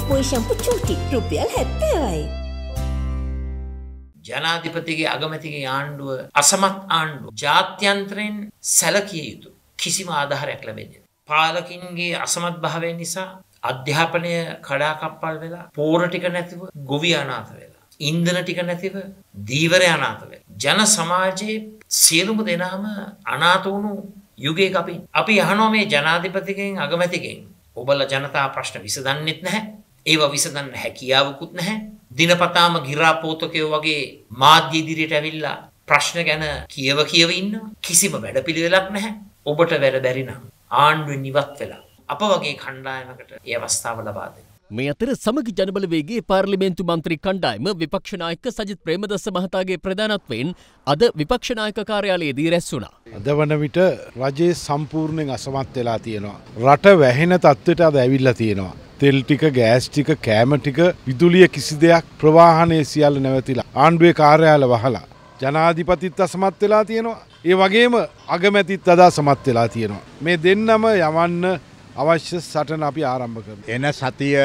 ඇස් පෝෂම්පු චූටි රුපියල් හැත්තවයි. ජනාධිපතිගේ අගමැතිගේ ආණ්ඩුව අසමත් ආණ්ඩුව ජාත්‍යන්ත්‍රයෙන් සැලකිය යුතු කිසිම ආධහරයක් ලැබෙන්නේ. පාලකින්ගේ අසමත් භාවය නිසා අධ්‍යාපනය කඩාකප්පල් වෙලා පෝර ටික නැතිව ගොවි අනාත වෙලා. ඉන්දන ටික නැතිව දීවර අනාත වෙලා. ජන සමාජයේ සියලුම දෙනාම අනාත වුණු යුගයක අපි අපි අහනවා මේ ජනාධිපතිකෙන් අගමැතිකෙන් ඔබල ජනතා ප්‍රශ්න විසඳන්නෙත් නැහැ ඒව විසඳන්න හැකියාවකුත් නැහැ. දිනපතාම ගිරාපෝතකයෝ වගේ මාධ්‍ය ඉදිරියට ඇවිල්ලා ප්‍රශ්න ගැන කියව කියව ඉන්නවා. කිසිම වැඩපිළිවෙලක් නැහැ. ඔබට වැඩ බැරි නම් ආණ්ඩුවෙන් ඉවත් වෙලා අප වගේ කණ්ඩායමකට ඒ අවස්ථාව ලබා දෙන්න. මේ අතර සමග ජනබලවේගේ පාර්ලිමේන්තු මන්ත්‍රී කණ්ඩායම විපක්ෂනායක සජිත් ප්‍රේමදස්ස මහතාගේ ප්‍රධානත්වයෙන් අද විපක්ෂනායක කාර්යාලයේදී රැස් වුණා. අද වන විට රජයේ සම්පූර්ණයෙන් අසමත් වෙලා තියෙනවා. රට වැහෙන තත්ත්වයට අද ඇවිල්ලා තියෙනවා. තෙල් ටික ගෑස් ටික කෑම ටික විදුලිය කිසි දෙයක් ප්‍රවාහනය සියල්ල නැවතිලා ආණ්ඩුවේ කාර්යාල වහලා ජනාධිපතිත් අසමත් වෙලා තියෙනවා ඒ වගේම අගමැතිත් අදා සමත් වෙලා තියෙනවා මේ දෙන්නම යවන්න අවශ්‍ය සටන අපි ආරම්භ කරන. එන සතිය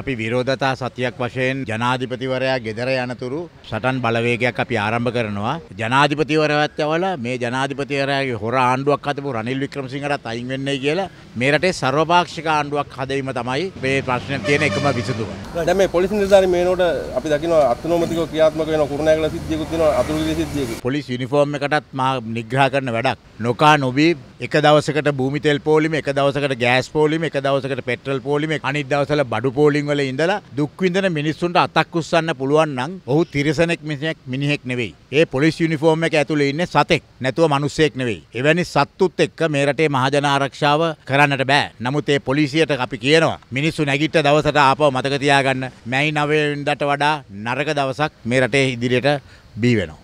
අපි විරෝධතා සතියක් වශයෙන් ජනාධිපතිවරයා ගෙදර යනතුරු සටන් බලවේගයක් අපි ආරම්භ කරනවා. ජනාධිපතිවරයාත් යවල මේ ජනාධිපතිවරයාගේ හොර ආණ්ඩුවක් හදපු රනිල් වික්‍රමසිංහට අයින් වෙන්නේ කියලා මේ රටේ සර්වපාක්ෂික ආණ්ඩුවක් හදවීම තමයි මේ ප්‍රශ්නේ තියෙන එකම විසඳුම. දැන් මේ පොලිස් නිලධාරී මේ නෝට අපි දකිනවා අත්නෝමතිකව ක්‍රියාත්මක වෙන කුරුණෑගල සිද්ධියකුත් වෙනවා අතුරුගිරිය සිද්ධියකුත්. පොලිස් යුනිෆෝම් එකටත් මා නිග්‍රහ කරන වැඩක්. නොකා නොබී එක දවසකට භූමිතෙල් පෝලිම එක දවසකට ගෑස් පෝලිම එක දවසකට පෙට්‍රල් පෝලිම අනිත් දවසල බඩු පෝලිම් වල ඉඳලා දුක් විඳින මිනිස්සුන්ට අතක් උස්සන්න පුළුවන් නම් ඔහු තිරසනෙක් මිනිහෙක් මිනිහෙක් නෙවෙයි. ඒ පොලිස් යුනිෆෝම් එක ඇතුලේ ඉන්නේ සතෙක් නැතුව මිනිස්සෙක් නෙවෙයි. එවැනි සත්තුත් එක්ක මේ රටේ මහජන ආරක්ෂාව කරන්නට බෑ. නමුත් ඒ පොලිසියට අපි කියනවා මිනිස්සු නැගිට දවසට ආපහු මතක තියාගන්න. මැයි 9 වෙනිදාට වඩා නරක දවසක් මේ රටේ ඉදිරියට බී වෙනවා.